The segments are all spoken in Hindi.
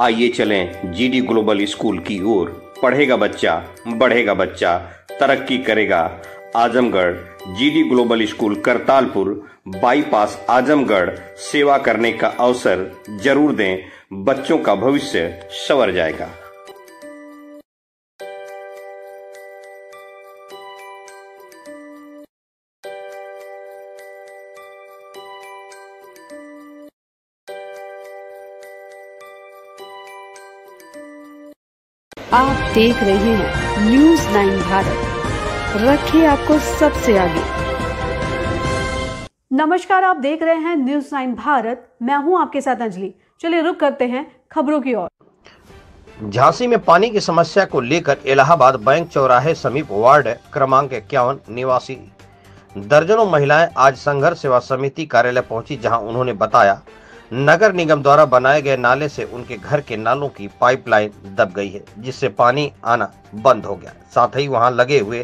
आइए चलें जीडी ग्लोबल स्कूल की ओर पढ़ेगा बच्चा बढ़ेगा बच्चा तरक्की करेगा Azamgarh GD global school Kartalpur bypass Azamgarh सेवा करने का अवसर जरूर दें बच्चों का भविष्य सवर जाएगा आप देख रहे हैं न्यूज नाइन भारत रखिए आपको सबसे आगे नमस्कार आप देख रहे हैं न्यूज नाइन भारत मैं हूं आपके साथ अंजलि चलिए रुक करते हैं खबरों की ओर झांसी में पानी की समस्या को लेकर इलाहाबाद बैंक चौराहे समीप वार्ड क्रमांक इक्यावन निवासी दर्जनों महिलाएं आज संघर्ष सेवा समिति कार्यालय पहुंची जहां उन्होंने बताया नगर निगम द्वारा बनाए गए नाले से उनके घर के नालों की पाइपलाइन दब गई है जिससे पानी आना बंद हो गया साथ ही वहां लगे हुए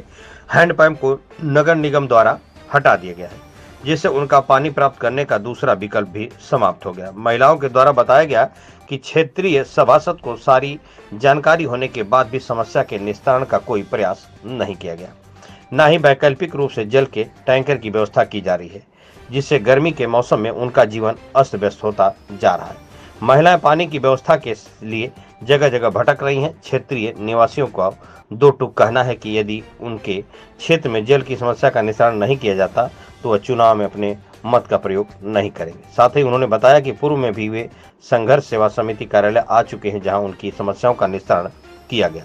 हैंडपंप को नगर निगम द्वारा हटा दिया गया है जिससे उनका पानी प्राप्त करने का दूसरा विकल्प भी समाप्त हो गया महिलाओं के द्वारा बताया गया कि क्षेत्रीय सभासद को सारी जानकारी होने के बाद भी समस्या के निस्तारण का कोई प्रयास नहीं किया गया न ही वैकल्पिक रूप से जल के टैंकर की व्यवस्था की जा रही है जिससे गर्मी के मौसम में उनका जीवन अस्त व्यस्त होता जा रहा है महिलाएं पानी की व्यवस्था के लिए जगह जगह भटक रही हैं क्षेत्रीय निवासियों को दो टुक कहना है कि यदि उनके क्षेत्र में जल की समस्या का निस्तारण नहीं किया जाता तो वह चुनाव में अपने मत का प्रयोग नहीं करेंगे साथ ही उन्होंने बताया कि पूर्व में भी वे संघर्ष सेवा समिति कार्यालय आ चुके हैं जहां उनकी समस्याओं का निस्तारण किया गया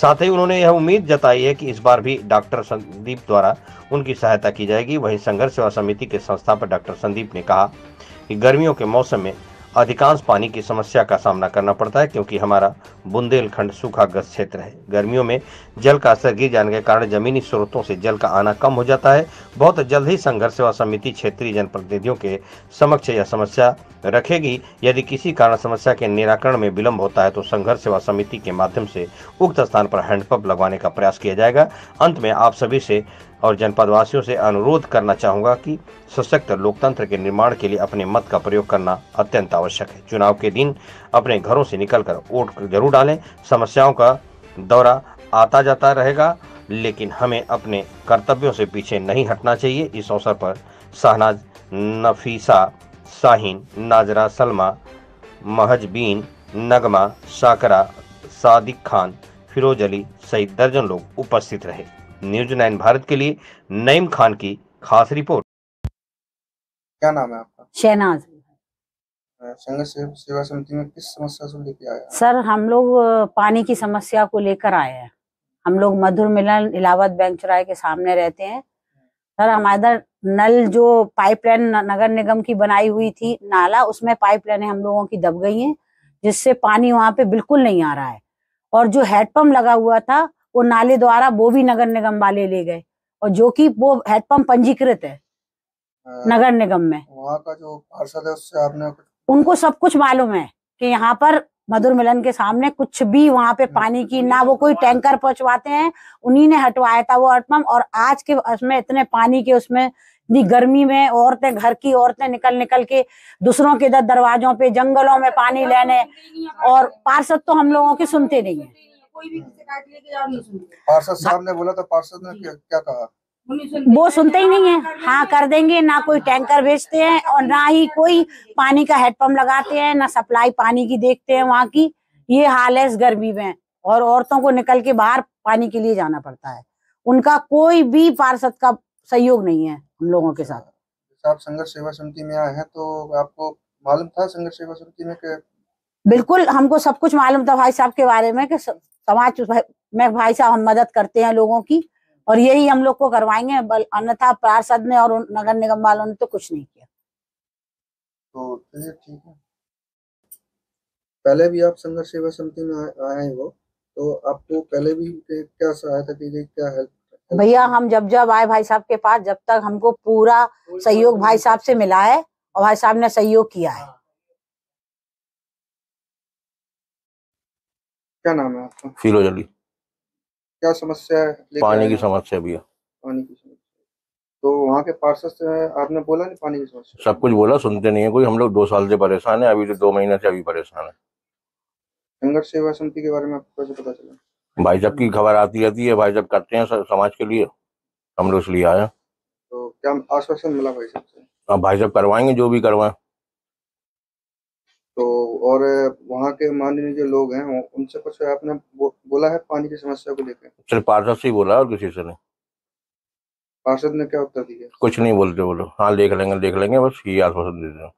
साथ ही उन्होंने यह उम्मीद जताई है कि इस बार भी डॉक्टर संदीप द्वारा उनकी सहायता की जाएगी वहीं संघर्ष सेवा समिति के संस्थापक डॉक्टर संदीप ने कहा कि गर्मियों के मौसम में अधिकांश पानी की समस्या का सामना करना पड़ता है क्योंकि हमारा बुंदेलखंड सूखाग्रस्त क्षेत्र है गर्मियों में जल का असर गिर जाने के कारण जमीनी स्रोतों से जल का आना कम हो जाता है बहुत जल्द ही संघर्ष सेवा समिति क्षेत्रीय जनप्रतिनिधियों के समक्ष यह समस्या रखेगी यदि किसी कारण समस्या के निराकरण में विलम्ब होता है तो संघर्ष सेवा समिति के माध्यम से उक्त स्थान पर हैंडपंप लगवाने का प्रयास किया जाएगा अंत में आप सभी से और जनपदवासियों से अनुरोध करना चाहूँगा कि सशक्त लोकतंत्र के निर्माण के लिए अपने मत का प्रयोग करना अत्यंत आवश्यक है चुनाव के दिन अपने घरों से निकलकर वोट जरूर डालें समस्याओं का दौरा आता जाता रहेगा लेकिन हमें अपने कर्तव्यों से पीछे नहीं हटना चाहिए इस अवसर पर शाहनाज नफीसा शाहीन नाजरा सलमा महजबीन नगमा शाकरा सादिक खान फिरोज अली सहित दर्जन लोग उपस्थित रहे न्यूज नाइन भारत के लिए नईम खान की खास रिपोर्ट क्या नाम है आपका शहनाज सेवा समिति में किस समस्या से लेकर आया सर हम लोग पानी की समस्या को लेकर आए हैं हम लोग मधुर मिलन इलाहाबाद बैंक चौराहे के सामने रहते हैं सर हमारे इधर नल जो पाइपलाइन नगर निगम की बनाई हुई थी नाला उसमें पाइपलाइनें हम लोगों की दब गई हैं जिससे पानी वहाँ पे बिल्कुल नहीं आ रहा है और जो हैडपम्प लगा हुआ था वो नाले द्वारा वो भी नगर निगम वाले ले गए और जो कि वो हैंडपम्प पंजीकृत है हाँ। नगर निगम में वहाँ का जो पार्षद है उससे आपने उनको सब कुछ मालूम है कि यहाँ पर मधुर मिलन के सामने कुछ भी वहाँ पे पानी की ना वो कोई टैंकर पहुंचवाते हैं उन्हीं ने हटवाया था वो हेडपम्प और आज के उसमें इतने पानी के उसमें इतनी गर्मी में औरतें घर की औरतें निकल निकल के दूसरों के दर दरवाजों पे जंगलों में पानी लेने और पार्षद तो हम लोगों की सुनते नहीं है पार्षद साहब ने हाँ। बोला तो पार्षद ने क्या, कहा वो सुनते ही नहीं है हाँ कर देंगे ना कोई हाँ। टैंकर भेजते हैं अच्छा, और ना ही कोई पानी का हेडपम्प लगाते हैं ना सप्लाई पानी की देखते हैं वहाँ की ये हाल है इस गर्मी में और औरतों को निकल के बाहर पानी के लिए जाना पड़ता है उनका कोई भी पार्षद का सहयोग नहीं है हम लोगों के अच्छा। साथ आप संघर्ष सेवा समिति में आए हैं तो आपको मालूम था संघर्ष सेवा समिति में बिल्कुल हमको सब कुछ मालूम था भाई साहब के बारे में कि समाज में भाई साहब हम मदद करते हैं लोगों की और यही हम लोग को करवाएंगे अन्यथा पार्षद ने और नगर निगम वालों ने तो कुछ नहीं किया तो ठीक है पहले भी आप संघर्ष सेवा समिति में आए हो तो आपको पहले भी क्या सहायता की गई क्या हेल्प भैया हम जब जब आए भाई साहब के पास जब तक हमको पूरा सहयोग भाई साहब से मिला है और भाई साहब ने सहयोग किया है हाँ। क्या नाम है आपका फिरोज अली क्या समस्या है पानी की समस्या भैया पानी की समस्या तो वहाँ के पार्षद से आपने बोला नहीं पानी की समस्या सब कुछ बोला सुनते नहीं है कोई हम लोग दो साल से परेशान है अभी तो दो महीने से अभी परेशान है संघर्ष सेवा समिति के बारे में आपको कैसे पता चला भाई साहब की खबर आती रहती है भाई साहब करते हैं समाज के लिए हम लोग इसलिए आया तो क्या आश्वासन मिला भाई साहब से भाई साहब करवाएंगे जो भी करवाएं तो और वहाँ के माननीय जो लोग हैं उनसे कुछ आपने बो, बोला है पानी की समस्या को लेकर सिर्फ पार्षद से ही बोला और किसी से नहीं पार्षद ने क्या उत्तर दिया कुछ नहीं बोलते बोलो हाँ देख लेंगे देख लेंगे बस ये आश्वासन दे दो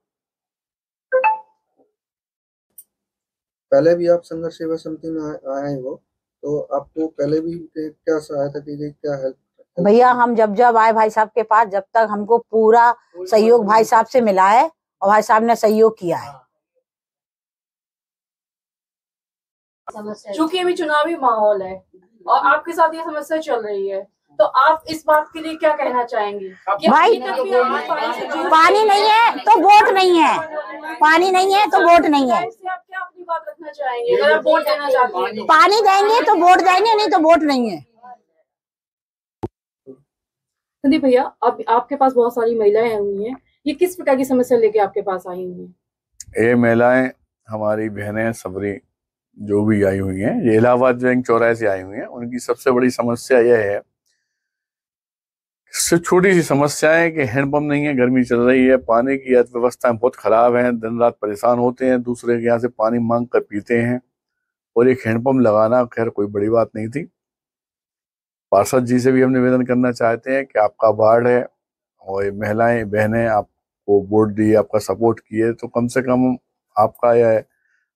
पहले भी आप संघर्ष सेवा समिति में आए हैं वो तो आपको पहले भी क्या सहायता की गई क्या हेल्प भैया हम जब जब आए भाई साहब के पास जब तक हमको पूरा सहयोग भाई साहब से मिला है और भाई साहब ने सहयोग किया है चूंकि अभी चुनावी माहौल है और आपके साथ ये समस्या चल रही है तो आप इस बात के लिए क्या कहना चाहेंगे भाई पानी नहीं है तो वोट नहीं है पानी नहीं है तो वोट नहीं है तो। पानी देंगे तो वोट देंगे नहीं तो वोट नहीं है संदीप भैया अब आपके पास बहुत सारी महिलाएं आई हुई हैं ये किस प्रकार की समस्या लेके आपके पास आई हुई है ये महिलाएं हमारी बहनें सबरी जो भी आई हुई हैं ये इलाहाबाद बैंक चौराहे से आई हुई हैं उनकी सबसे बड़ी समस्या यह है सिर्फ छोटी सी समस्या है कि हैंडपम्प नहीं है गर्मी चल रही है पानी की अर्थव्यवस्थाएं बहुत ख़राब हैं दिन रात परेशान होते हैं दूसरे के यहाँ से पानी मांग कर पीते हैं और एक हैंडपम्प लगाना खैर कोई बड़ी बात नहीं थी पार्षद जी से भी हम निवेदन करना चाहते हैं कि आपका वार्ड है और महिलाएं बहनें आपको वोट दिए आपका सपोर्ट किए तो कम से कम आपका यह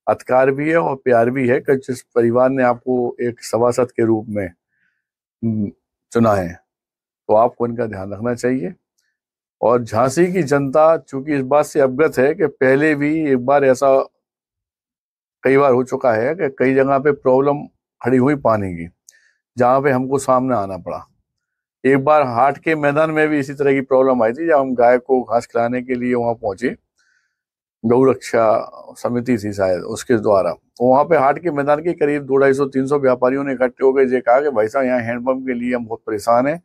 अधिकार भी है और प्यार भी है कि जिस परिवार ने आपको एक सभासद के रूप में हम्म, चुना है तो आपको इनका ध्यान रखना चाहिए और झांसी की जनता चूंकि इस बात से अवगत है कि पहले भी एक बार ऐसा कई बार हो चुका है कि कई जगह पे प्रॉब्लम खड़ी हुई पानी की जहाँ पे हमको सामने आना पड़ा एक बार हाट के मैदान में भी इसी तरह की प्रॉब्लम आई थी जब हम गाय को घास खिलाने के लिए वहाँ पहुंचे गौ रक्षा समिति थी शायद उसके द्वारा तो वहाँ पे हाट के मैदान के करीब दो ढाई सौ तीन सौ व्यापारियों ने इकट्ठे हो गए जे कहा कि भाई साहब यहाँ हैंडपम्प के लिए हम बहुत परेशान हैं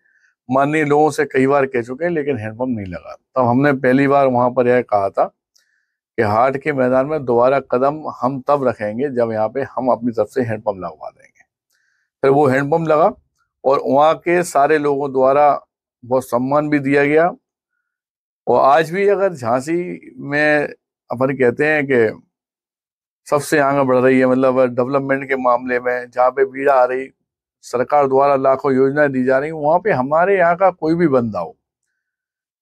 माननीय लोगों से कई बार कह चुके हैं लेकिन हैंडपम्प नहीं लगा तब तो हमने पहली बार वहाँ पर यह कहा था कि हाट के मैदान में दोबारा कदम हम तब रखेंगे जब यहाँ पे हम अपनी तरफ से हैंडपम्प लगवा देंगे फिर वो हैंडपम्प लगा और वहाँ के सारे लोगों द्वारा बहुत सम्मान भी दिया गया और आज भी अगर झांसी में अपन कहते हैं कि सबसे आगे बढ़ रही है मतलब डेवलपमेंट के मामले में जहाँ पे भीड़ आ रही सरकार द्वारा लाखों योजनाएं दी जा रही वहां पे हमारे यहाँ का कोई भी बंदा हो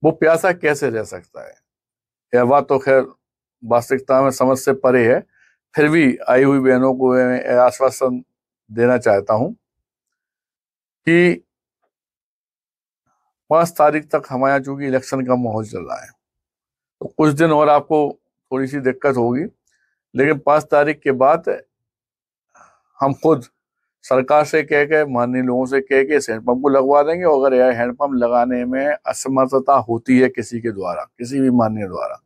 वो प्यासा कैसे रह सकता है यह बात तो खैर वास्तविकता में समझ से परे है फिर भी आई हुई बहनों को मैं आश्वासन देना चाहता हूं कि पांच तारीख तक हमारे यहाँ चूंकि इलेक्शन का माहौल चल रहा है तो कुछ दिन और आपको थोड़ी सी दिक्कत होगी लेकिन पाँच तारीख के बाद हम खुद सरकार से कह के माननीय लोगों से कह के इस हैंडपम्प को लगवा देंगे और अगर यह हैंडपम्प लगाने में असमर्थता होती है किसी के द्वारा किसी भी माननीय द्वारा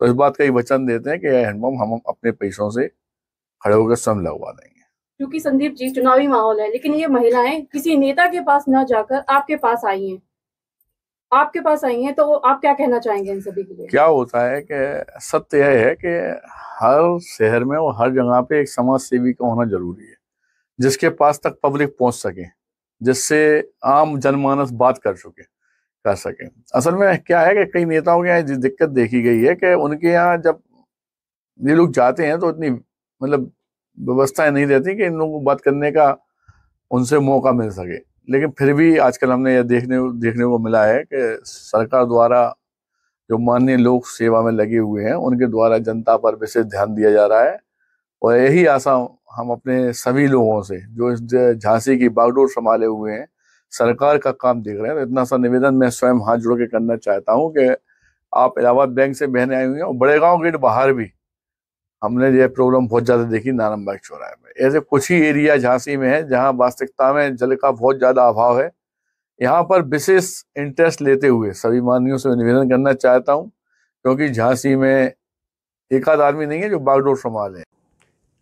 तो इस बात का ही वचन देते हैं कि यह हैंडपम्प हम अपने पैसों से खड़े होकर स्वयं लगवा देंगे क्योंकि संदीप जी चुनावी माहौल है लेकिन ये महिलाएं किसी नेता के पास न जाकर आपके पास आई हैं आपके पास आई हैं तो आप क्या कहना चाहेंगे इन सभी के लिए क्या होता है कि सत्य यह है कि हर शहर में और हर जगह पे एक समाज सेवी का होना जरूरी है जिसके पास तक पब्लिक पहुंच सके जिससे आम जनमानस बात कर सके कर सके असल में क्या है कि कई नेताओं के यहाँ दिक्कत देखी गई है कि उनके यहाँ जब ये लोग जाते हैं तो इतनी मतलब व्यवस्थाएं नहीं रहती कि इन लोगों को बात करने का उनसे मौका मिल सके लेकिन फिर भी आजकल हमने यह देखने देखने को मिला है कि सरकार द्वारा जो माननीय लोक सेवा में लगे हुए हैं उनके द्वारा जनता पर विशेष ध्यान दिया जा रहा है और यही आशा हम अपने सभी लोगों से जो इस झांसी की बागडोर संभाले हुए हैं सरकार का काम देख रहे हैं तो इतना सा निवेदन मैं स्वयं हाथ जोड़ के करना चाहता हूँ कि आप इलाहाबाद बैंक से बहने आई हुई हैं और बड़े गाँव गेट बाहर भी हमने यह प्रॉब्लम बहुत ज़्यादा देखी नारमबाग चौराहे में ऐसे कुछ ही एरिया झांसी में है जहाँ वास्तविकता में जल का बहुत ज़्यादा अभाव है यहाँ पर विशेष इंटरेस्ट लेते हुए सभी माननीयों से निवेदन करना चाहता हूँ क्योंकि झांसी में एक आध आदमी नहीं है जो बागडोर है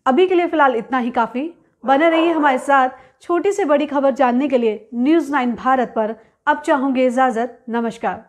अभी के लिए फिलहाल इतना ही काफ़ी बने रहिए हमारे साथ छोटी से बड़ी खबर जानने के लिए न्यूज़ नाइन भारत पर अब चाहूंगे इजाज़त नमस्कार